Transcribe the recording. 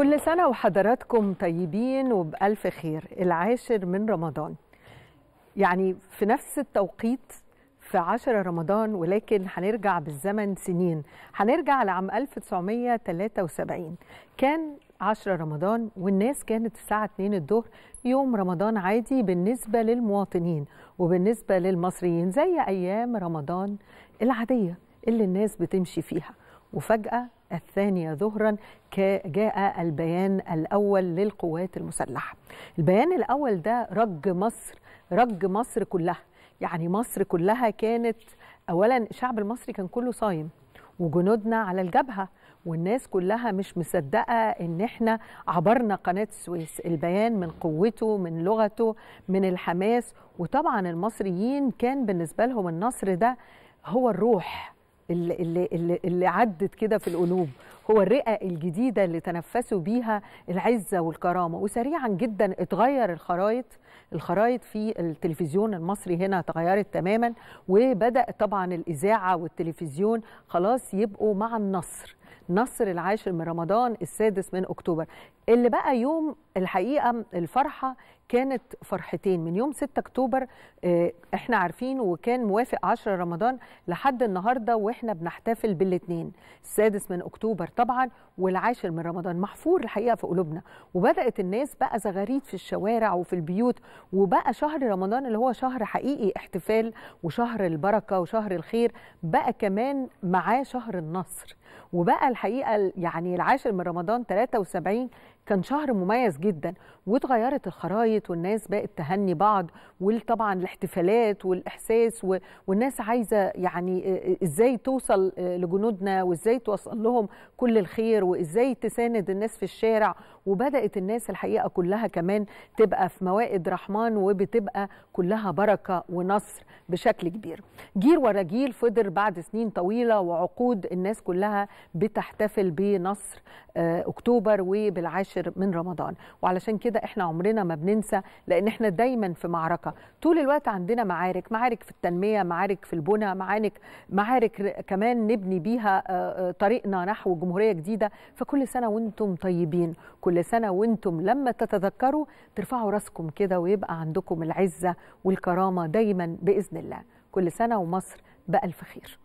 كل سنة وحضراتكم طيبين وبألف خير العاشر من رمضان يعني في نفس التوقيت في 10 رمضان ولكن هنرجع بالزمن سنين هنرجع لعام 1973 كان 10 رمضان والناس كانت الساعة 2 الظهر يوم رمضان عادي بالنسبة للمواطنين وبالنسبة للمصريين زي أيام رمضان العادية اللي الناس بتمشي فيها وفجأة الثانية ظهرا جاء البيان الأول للقوات المسلحة البيان الأول ده رج مصر رج مصر كلها يعني مصر كلها كانت أولا الشعب المصري كان كله صايم وجنودنا على الجبهة والناس كلها مش مصدقة ان احنا عبرنا قناة السويس البيان من قوته من لغته من الحماس وطبعا المصريين كان بالنسبة لهم النصر ده هو الروح اللي, اللي, اللي عدت كده في القلوب هو الرئة الجديدة اللي تنفسوا بيها العزة والكرامة وسريعا جدا اتغير الخرايط الخرايط في التلفزيون المصري هنا اتغيرت تماما وبدأ طبعا الإذاعة والتلفزيون خلاص يبقوا مع النصر نصر العاشر من رمضان السادس من أكتوبر اللي بقى يوم الحقيقة الفرحة كانت فرحتين من يوم 6 أكتوبر آه، احنا عارفين وكان موافق 10 رمضان لحد النهاردة واحنا بنحتفل بالاثنين السادس من أكتوبر طبعا والعاشر من رمضان محفور الحقيقة في قلوبنا وبدأت الناس بقى زغاريد في الشوارع وفي البيوت وبقى شهر رمضان اللي هو شهر حقيقي احتفال وشهر البركة وشهر الخير بقى كمان معاه شهر النصر وبقى الحقيقه يعني العاشر من رمضان 73 كان شهر مميز جدا واتغيرت الخرايط والناس بقت تهني بعض وطبعا الاحتفالات والاحساس والناس عايزه يعني آه، آه، ازاي توصل آه، لجنودنا وازاي توصل لهم كل الخير وازاي تساند الناس في الشارع وبدات الناس الحقيقه كلها كمان تبقى في موائد رحمن وبتبقى كلها بركه ونصر بشكل كبير جيل ورا جيل فضل بعد سنين طويله وعقود الناس كلها بتحتفل بنصر اكتوبر وبالعاشر مباشر من رمضان وعلشان كده احنا عمرنا ما بننسى لان احنا دايما في معركه طول الوقت عندنا معارك معارك في التنميه معارك في البنى معارك معارك كمان نبني بيها آه، آه، طريقنا نحو جمهوريه جديده فكل سنه وانتم طيبين كل سنه وانتم لما تتذكروا ترفعوا راسكم كده ويبقى عندكم العزه والكرامه دايما باذن الله كل سنه ومصر بألف خير